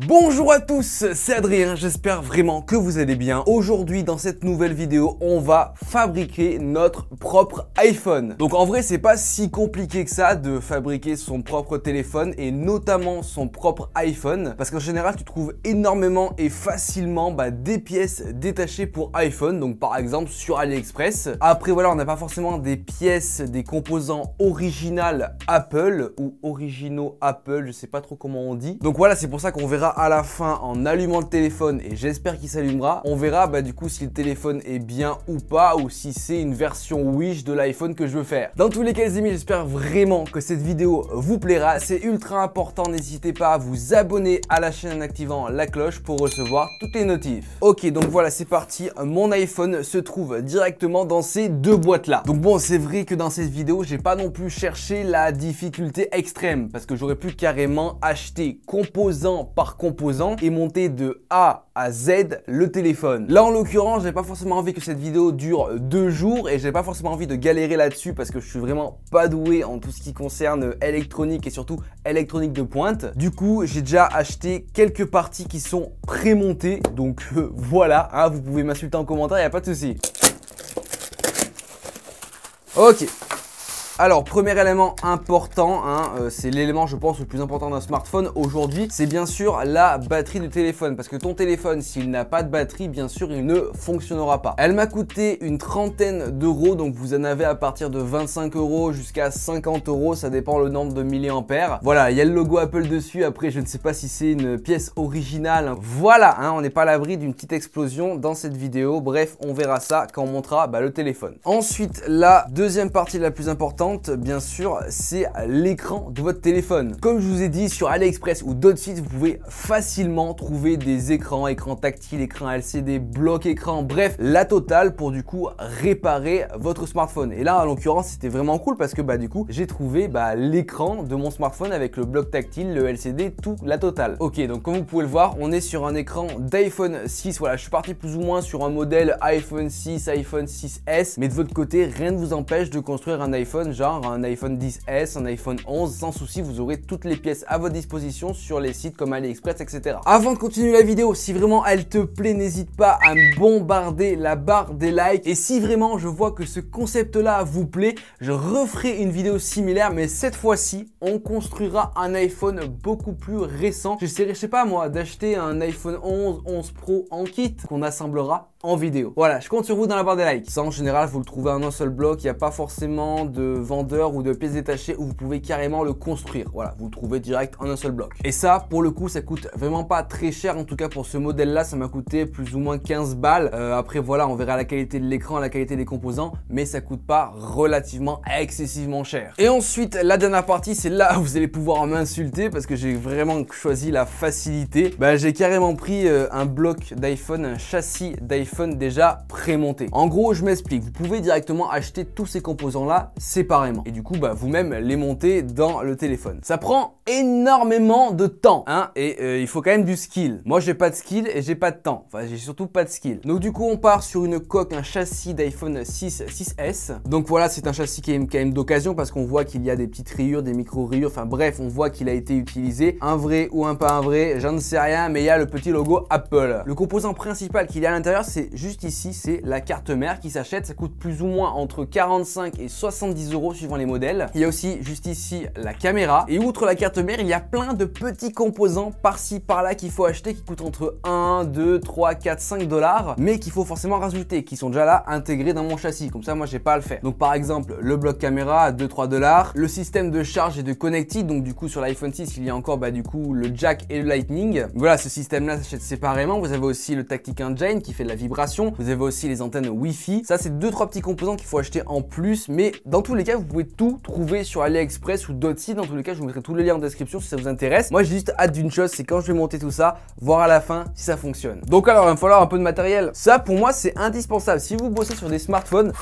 Bonjour à tous, c'est Adrien, j'espère vraiment que vous allez bien. Aujourd'hui dans cette nouvelle vidéo, on va fabriquer notre propre iPhone. Donc en vrai, c'est pas si compliqué que ça de fabriquer son propre téléphone et notamment son propre iPhone parce qu'en général, tu trouves énormément et facilement bah, des pièces détachées pour iPhone, donc par exemple sur AliExpress. Après voilà, on n'a pas forcément des pièces, des composants originales Apple ou originaux Apple, je sais pas trop comment on dit. Donc voilà, c'est pour ça qu'on verra à la fin en allumant le téléphone et j'espère qu'il s'allumera. On verra bah, du coup si le téléphone est bien ou pas ou si c'est une version Wish de l'iPhone que je veux faire. Dans tous les cas les j'espère vraiment que cette vidéo vous plaira. C'est ultra important, n'hésitez pas à vous abonner à la chaîne en activant la cloche pour recevoir toutes les notifs. Ok, donc voilà, c'est parti. Mon iPhone se trouve directement dans ces deux boîtes là. Donc bon, c'est vrai que dans cette vidéo, j'ai pas non plus cherché la difficulté extrême parce que j'aurais pu carrément acheter composants par composants et monter de A à Z le téléphone. Là en l'occurrence, j'ai pas forcément envie que cette vidéo dure euh, deux jours et j'ai pas forcément envie de galérer là-dessus parce que je suis vraiment pas doué en tout ce qui concerne euh, électronique et surtout électronique de pointe. Du coup, j'ai déjà acheté quelques parties qui sont prémontées. Donc euh, voilà, hein, vous pouvez m'insulter en commentaire, il a pas de souci. Ok, alors, premier élément important, hein, euh, c'est l'élément, je pense, le plus important d'un smartphone aujourd'hui, c'est bien sûr la batterie du téléphone. Parce que ton téléphone, s'il n'a pas de batterie, bien sûr, il ne fonctionnera pas. Elle m'a coûté une trentaine d'euros, donc vous en avez à partir de 25 euros jusqu'à 50 euros, ça dépend le nombre de milliampères. Voilà, il y a le logo Apple dessus, après, je ne sais pas si c'est une pièce originale. Hein. Voilà, hein, on n'est pas à l'abri d'une petite explosion dans cette vidéo. Bref, on verra ça quand on montrera bah, le téléphone. Ensuite, la deuxième partie la plus importante, bien sûr, c'est l'écran de votre téléphone. Comme je vous ai dit, sur AliExpress ou d'autres sites, vous pouvez facilement trouver des écrans, écrans tactiles, écrans LCD, bloc écran, bref, la totale pour du coup réparer votre smartphone. Et là, en l'occurrence, c'était vraiment cool parce que bah du coup, j'ai trouvé bah, l'écran de mon smartphone avec le bloc tactile, le LCD, tout, la totale. Ok, donc comme vous pouvez le voir, on est sur un écran d'iPhone 6. Voilà, je suis parti plus ou moins sur un modèle iPhone 6, iPhone 6S, mais de votre côté, rien ne vous empêche de construire un iPhone genre un iPhone 10S, un iPhone 11, sans souci, vous aurez toutes les pièces à votre disposition sur les sites comme AliExpress, etc. Avant de continuer la vidéo, si vraiment elle te plaît, n'hésite pas à me bombarder la barre des likes. Et si vraiment je vois que ce concept-là vous plaît, je referai une vidéo similaire, mais cette fois-ci, on construira un iPhone beaucoup plus récent. J'essaierai, je sais pas moi, d'acheter un iPhone 11, 11 Pro en kit qu'on assemblera en vidéo. Voilà, je compte sur vous dans la barre des likes. Ça, en général, vous le trouvez en un seul bloc. Il n'y a pas forcément de vendeur ou de pièces détachées où vous pouvez carrément le construire. Voilà, vous le trouvez direct en un seul bloc. Et ça, pour le coup, ça coûte vraiment pas très cher. En tout cas, pour ce modèle-là, ça m'a coûté plus ou moins 15 balles. Euh, après, voilà, on verra la qualité de l'écran, la qualité des composants, mais ça coûte pas relativement excessivement cher. Et ensuite, la dernière partie, c'est là où vous allez pouvoir m'insulter parce que j'ai vraiment choisi la facilité. Bah, j'ai carrément pris euh, un bloc d'iPhone, un châssis d'iPhone déjà prémonté. En gros, je m'explique, vous pouvez directement acheter tous ces composants là séparément et du coup bah, vous-même les monter dans le téléphone. Ça prend énormément de temps hein, et euh, il faut quand même du skill. Moi j'ai pas de skill et j'ai pas de temps, enfin j'ai surtout pas de skill. Donc du coup on part sur une coque, un châssis d'iPhone 6, 6S. Donc voilà c'est un châssis qui est quand même d'occasion parce qu'on voit qu'il y a des petites rayures, des micro-rayures, enfin bref on voit qu'il a été utilisé. Un vrai ou un pas un vrai, j'en sais rien mais il y a le petit logo Apple. Le composant principal qu'il y a à l'intérieur c'est juste ici, c'est la carte mère qui s'achète. Ça coûte plus ou moins entre 45 et 70 euros suivant les modèles. Il y a aussi juste ici la caméra. Et outre la carte mère, il y a plein de petits composants par-ci par-là qu'il faut acheter qui coûtent entre 1, 2, 3, 4, 5 dollars, mais qu'il faut forcément rajouter, qui sont déjà là intégrés dans mon châssis. Comme ça, moi, j'ai pas à le faire. Donc par exemple, le bloc caméra à 2-3 dollars, le système de charge et de connectique. Donc du coup, sur l'iPhone 6, il y a encore bah, du coup le jack et le lightning. Voilà, ce système-là s'achète séparément. Vous avez aussi le Tactic Engine qui fait de la vibration vous avez aussi les antennes Wi-Fi. Ça, c'est deux trois petits composants qu'il faut acheter en plus. Mais dans tous les cas, vous pouvez tout trouver sur AliExpress ou d'autres sites. Dans tous les cas, je vous mettrai tous les liens en description si ça vous intéresse. Moi, j'ai juste hâte d'une chose, c'est quand je vais monter tout ça, voir à la fin si ça fonctionne. Donc alors, il va falloir un peu de matériel. Ça, pour moi, c'est indispensable. Si vous bossez sur des smartphones,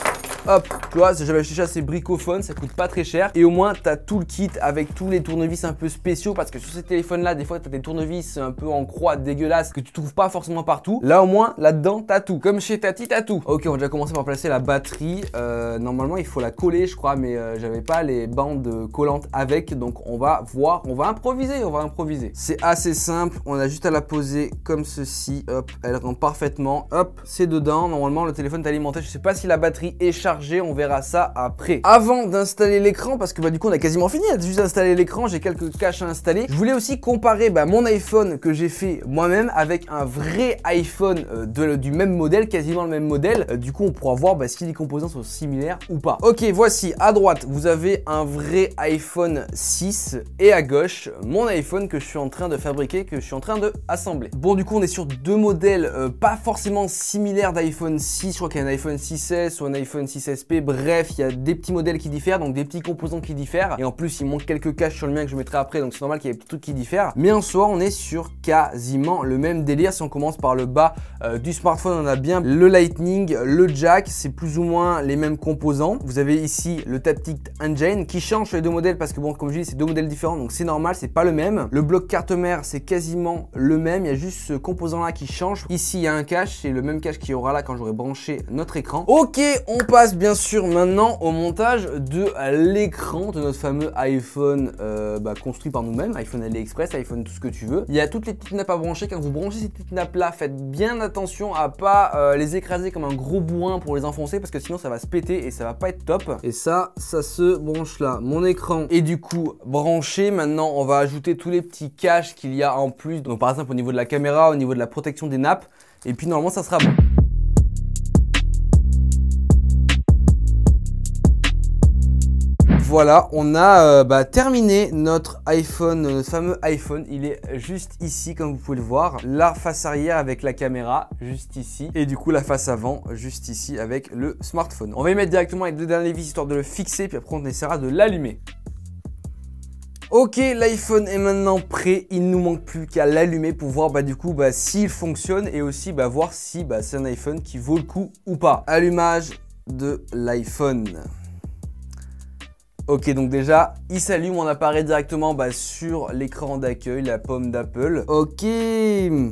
hop, tu vois, j'avais acheté ça, ces bricophone, ça coûte pas très cher. Et au moins, tu as tout le kit avec tous les tournevis un peu spéciaux parce que sur ces téléphones-là, des fois, tu as des tournevis un peu en croix dégueulasse que tu trouves pas forcément partout. Là, au moins, là-dedans, tu as comme chez Tati, Tatou. Ok, on va déjà commencer par placer la batterie. Euh, normalement, il faut la coller, je crois, mais euh, j'avais pas les bandes collantes avec. Donc, on va voir, on va improviser, on va improviser. C'est assez simple. On a juste à la poser comme ceci. Hop, elle rentre parfaitement. Hop, c'est dedans. Normalement, le téléphone est alimenté. Je sais pas si la batterie est chargée. On verra ça après. Avant d'installer l'écran, parce que bah, du coup, on a quasiment fini. à hein, juste installé l'écran. J'ai quelques caches à installer. Je voulais aussi comparer bah, mon iPhone que j'ai fait moi-même avec un vrai iPhone euh, du même modèle, quasiment le même modèle. Euh, du coup, on pourra voir bah, si les composants sont similaires ou pas. Ok, voici à droite, vous avez un vrai iPhone 6 et à gauche, mon iPhone que je suis en train de fabriquer, que je suis en train de assembler. Bon, du coup, on est sur deux modèles euh, pas forcément similaires d'iPhone 6. Je crois qu'il y a un iPhone 6S ou un iPhone 6SP. Bref, il y a des petits modèles qui diffèrent, donc des petits composants qui diffèrent. Et en plus, il manque quelques caches sur le mien que je mettrai après, donc c'est normal qu'il y ait des trucs qui diffèrent. Mais en soi, on est sur quasiment le même délire si on commence par le bas euh, du smartphone on a bien le Lightning, le jack, c'est plus ou moins les mêmes composants. Vous avez ici le Taptic Engine qui change les deux modèles parce que bon, comme je dis, c'est deux modèles différents, donc c'est normal, c'est pas le même. Le bloc carte mère, c'est quasiment le même, il y a juste ce composant là qui change. Ici, il y a un cache, c'est le même cache qu'il y aura là quand j'aurai branché notre écran. Ok, on passe bien sûr maintenant au montage de l'écran de notre fameux iPhone euh, bah, construit par nous-mêmes, iPhone AliExpress, iPhone tout ce que tu veux. Il y a toutes les petites nappes à brancher. Quand vous branchez ces petites nappes là, faites bien attention à pas euh, les écraser comme un gros bourrin pour les enfoncer parce que sinon ça va se péter et ça va pas être top. Et ça, ça se branche là. Mon écran est du coup branché. Maintenant, on va ajouter tous les petits caches qu'il y a en plus. Donc par exemple au niveau de la caméra, au niveau de la protection des nappes. Et puis normalement, ça sera bon. voilà, on a euh, bah, terminé notre iPhone, notre euh, fameux iPhone. Il est juste ici, comme vous pouvez le voir. La face arrière avec la caméra, juste ici. Et du coup, la face avant, juste ici, avec le smartphone. On va y mettre directement les deux derniers vis, histoire de le fixer, puis après on essaiera de l'allumer. Ok, l'iPhone est maintenant prêt, il ne nous manque plus qu'à l'allumer pour voir bah, du coup bah, s'il fonctionne et aussi voir si c'est un iPhone qui vaut le coup ou pas. Allumage de l'iPhone. Ok, donc déjà, il s'allume, on apparaît directement bah, sur l'écran d'accueil, la pomme d'Apple. Ok,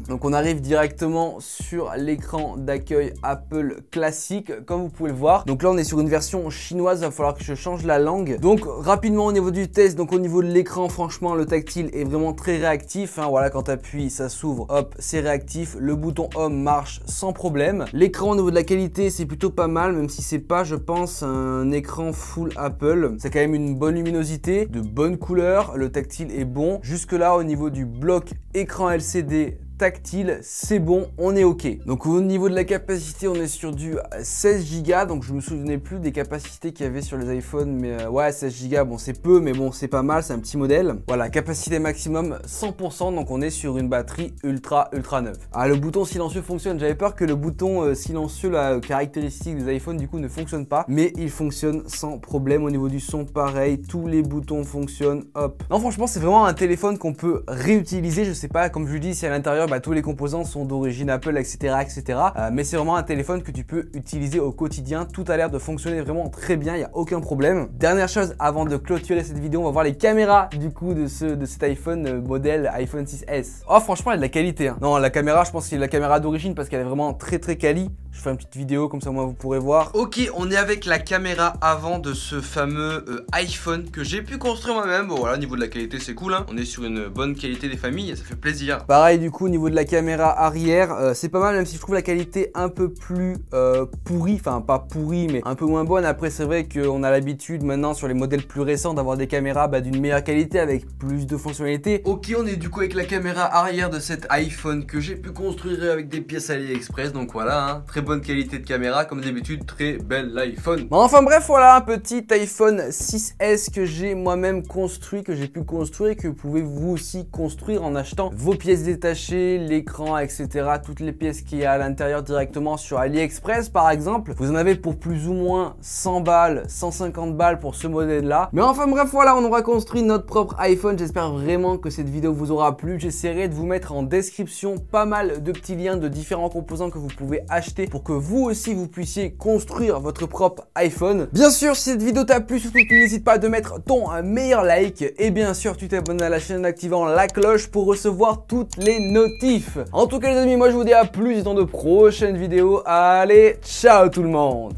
donc on arrive directement sur l'écran d'accueil Apple classique, comme vous pouvez le voir. Donc là, on est sur une version chinoise, il va falloir que je change la langue. Donc rapidement, au niveau du test, donc au niveau de l'écran, franchement, le tactile est vraiment très réactif. Hein. Voilà, quand tu appuies, ça s'ouvre, hop, c'est réactif. Le bouton Home marche sans problème. L'écran, au niveau de la qualité, c'est plutôt pas mal, même si c'est pas, je pense, un écran full Apple. C'est quand même une bonne luminosité, de bonnes couleurs, le tactile est bon. Jusque là, au niveau du bloc écran LCD tactile, c'est bon, on est ok. Donc au niveau de la capacité, on est sur du 16 euh, Go, donc je me souvenais plus des capacités qu'il y avait sur les iPhones, mais euh, ouais, 16 Go, bon c'est peu, mais bon c'est pas mal, c'est un petit modèle. Voilà, capacité maximum 100%, donc on est sur une batterie ultra, ultra neuve. Ah, le bouton silencieux fonctionne, j'avais peur que le bouton euh, silencieux, la caractéristique des iPhones, du coup ne fonctionne pas, mais il fonctionne sans problème au niveau du son, pareil, tous les boutons fonctionnent, hop. Non, franchement, c'est vraiment un téléphone qu'on peut réutiliser, je sais pas, comme je vous dis, si à l'intérieur bah, tous les composants sont d'origine Apple, etc. etc. Euh, mais c'est vraiment un téléphone que tu peux utiliser au quotidien. Tout a l'air de fonctionner vraiment très bien, il n'y a aucun problème. Dernière chose, avant de clôturer cette vidéo, on va voir les caméras du coup de, ce, de cet iPhone euh, modèle iPhone 6S. Oh franchement, elle a de la qualité. Hein. Non, la caméra, je pense que c'est la caméra d'origine parce qu'elle est vraiment très très quali. Je fais une petite vidéo comme ça moi, vous pourrez voir. Ok, on est avec la caméra avant de ce fameux euh, iPhone que j'ai pu construire moi-même. Bon voilà, au niveau de la qualité c'est cool. Hein. On est sur une bonne qualité des familles, ça fait plaisir. Pareil du coup au niveau de la caméra arrière, euh, c'est pas mal même si je trouve la qualité un peu plus euh, pourrie. Enfin pas pourrie mais un peu moins bonne. Après c'est vrai qu'on a l'habitude maintenant sur les modèles plus récents d'avoir des caméras bah, d'une meilleure qualité avec plus de fonctionnalités. Ok, on est du coup avec la caméra arrière de cet iPhone que j'ai pu construire avec des pièces AliExpress. Donc voilà, hein, bonne qualité de caméra, comme d'habitude, très belle l'iPhone. enfin bref, voilà un petit iPhone 6S que j'ai moi-même construit, que j'ai pu construire que vous pouvez vous aussi construire en achetant vos pièces détachées, l'écran, etc. Toutes les pièces qui est à l'intérieur directement sur AliExpress par exemple. Vous en avez pour plus ou moins 100 balles, 150 balles pour ce modèle-là. Mais enfin bref, voilà, on aura construit notre propre iPhone. J'espère vraiment que cette vidéo vous aura plu. J'essaierai de vous mettre en description pas mal de petits liens de différents composants que vous pouvez acheter pour que vous aussi vous puissiez construire votre propre iPhone. Bien sûr, si cette vidéo t'a plu, surtout n'hésite pas à de mettre ton meilleur like et bien sûr, tu t'abonnes à la chaîne en activant la cloche pour recevoir toutes les notifs. En tout cas les amis, moi je vous dis à plus dans de prochaines vidéos. Allez, ciao tout le monde